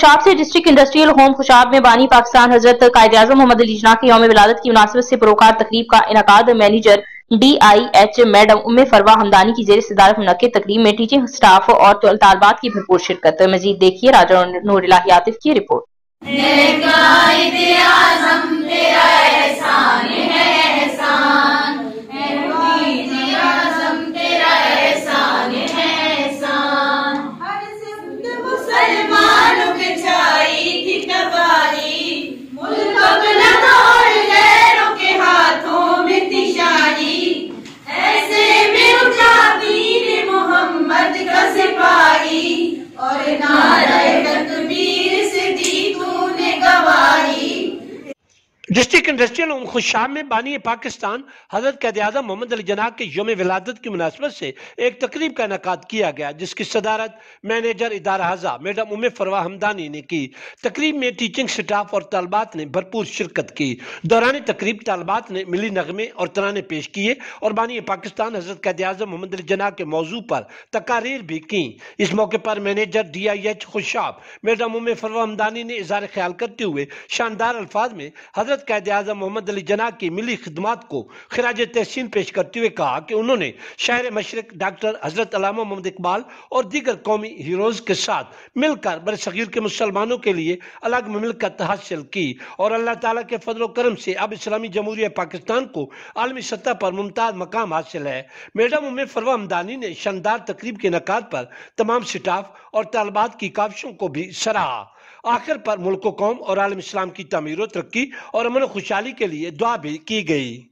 खुशाब से district industrial home खुशाब में बानी पाकिस्तान हजरत कायद अजम मोहम्मद अली जना की यौम विलादत की मुनासिबत से परोकार तकरीब का इनका manager D I H madam Umme Farwa Hamdani की जेर सदारत मुनद तकरीब में टीचिंग स्टाफ और तालबात की भरपूर शिरकत मजीद देखिए राजा नूरला यातिफ की रिपोर्ट डिस्ट्रिक्ट इंडस्ट्रियल खुशाम में बानी पाकिस्तान हजरत कैद आजम मोहम्मद अली जनाब के योम विलादत की मुनासबत से एक तकरीब का इनका किया गया जिसकी सदारत मैनेजर इदार हजा मैडम उमे फरवा हमदानी ने की तकरीब में टीचिंग स्टाफ और तलबात ने भरपूर शिरकत की दौरान तकरीब तलबात ने मिली नगमे और तराने पेश किए और बानी पाकिस्तान हजरत कैद आजम मोहम्मद अली जना के मौजू पर तकारीर भी की इस मौके पर manager D I H Khushab madam Umme Farwa Hamdani ने इजहार ख्याल करते हुए शानदार अल्फाज में हजरत सदत कैद अजम मोहम्मद अली जना की मिली खदमात को खराज तहसीन पेश करते हुए कहा कि उन्होंने शहर मशरक डॉक्टर हजरत अलामा मोहम्मद इकबाल और दीगर कौमी हीरोज़ के साथ मिलकर बर सगीर के मुसलमानों के लिए अलग मिलकत हासिल की और अल्लाह तला के फजल करम से अब इस्लामी जमहूरी पाकिस्तान को आलमी सतह पर मुमताज़ मकाम हासिल है मैडम उम फरवा हमदानी ने शानदार तकरीब के नक़ाद पर तमाम स्टाफ और तलबात की काविशों को भी सराहा आखिर पर मुल्क कौम और आलम इस्लाम की तमीर तरक्की और उन्होंने खुशहाली के लिए दुआ भी की गई